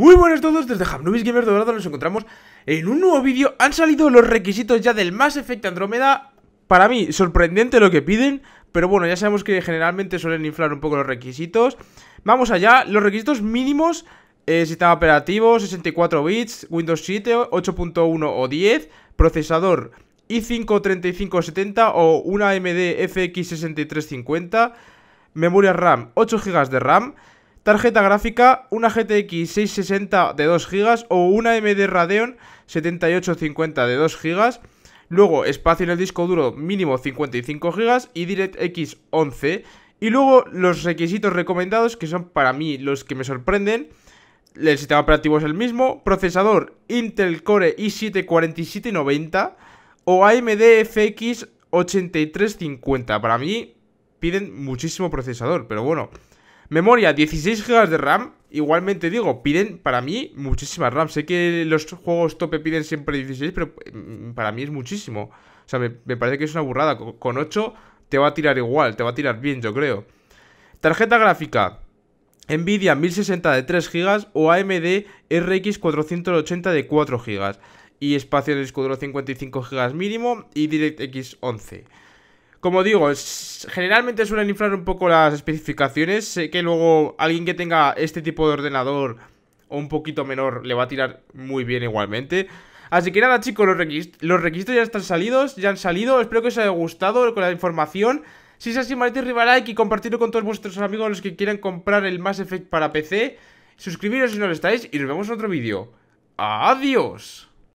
Muy buenas todos, desde Hamnubis Gamer Dorado nos encontramos en un nuevo vídeo Han salido los requisitos ya del más efecto Andrómeda Para mí, sorprendente lo que piden Pero bueno, ya sabemos que generalmente suelen inflar un poco los requisitos Vamos allá, los requisitos mínimos eh, Sistema operativo, 64 bits, Windows 7, 8.1 o 10 Procesador i5-3570 o una AMD FX6350 Memoria RAM, 8 GB de RAM Tarjeta gráfica, una GTX 660 de 2 GB o una AMD Radeon 7850 de 2 GB. Luego, espacio en el disco duro mínimo 55 GB y DirectX 11. Y luego, los requisitos recomendados, que son para mí los que me sorprenden. El sistema operativo es el mismo. Procesador Intel Core i7-4790 o AMD FX 8350. Para mí piden muchísimo procesador, pero bueno... Memoria, 16 GB de RAM. Igualmente digo, piden para mí muchísima RAM. Sé que los juegos tope piden siempre 16, pero mm, para mí es muchísimo. O sea, me, parece que es una burrada. Con, 8 te va a tirar igual, te va a tirar bien, yo creo. Tarjeta gráfica. Nvidia 1060 de 3 GB o AMD RX 480 de 4 GB. Y espacio de disco 55 GB mínimo y DirectX 11. Como digo, generalmente suelen inflar un poco las especificaciones. Sé que luego alguien que tenga este tipo de ordenador o un poquito menor le va a tirar muy bien igualmente. Así que nada chicos, los, los requisitos ya están salidos, ya han salido. Espero que os haya gustado con la información. Si es así, mate, arriba like y compartirlo con todos vuestros amigos los que quieran comprar el Mass Effect para PC. Suscribiros si no lo estáis y nos vemos en otro vídeo. ¡Adiós!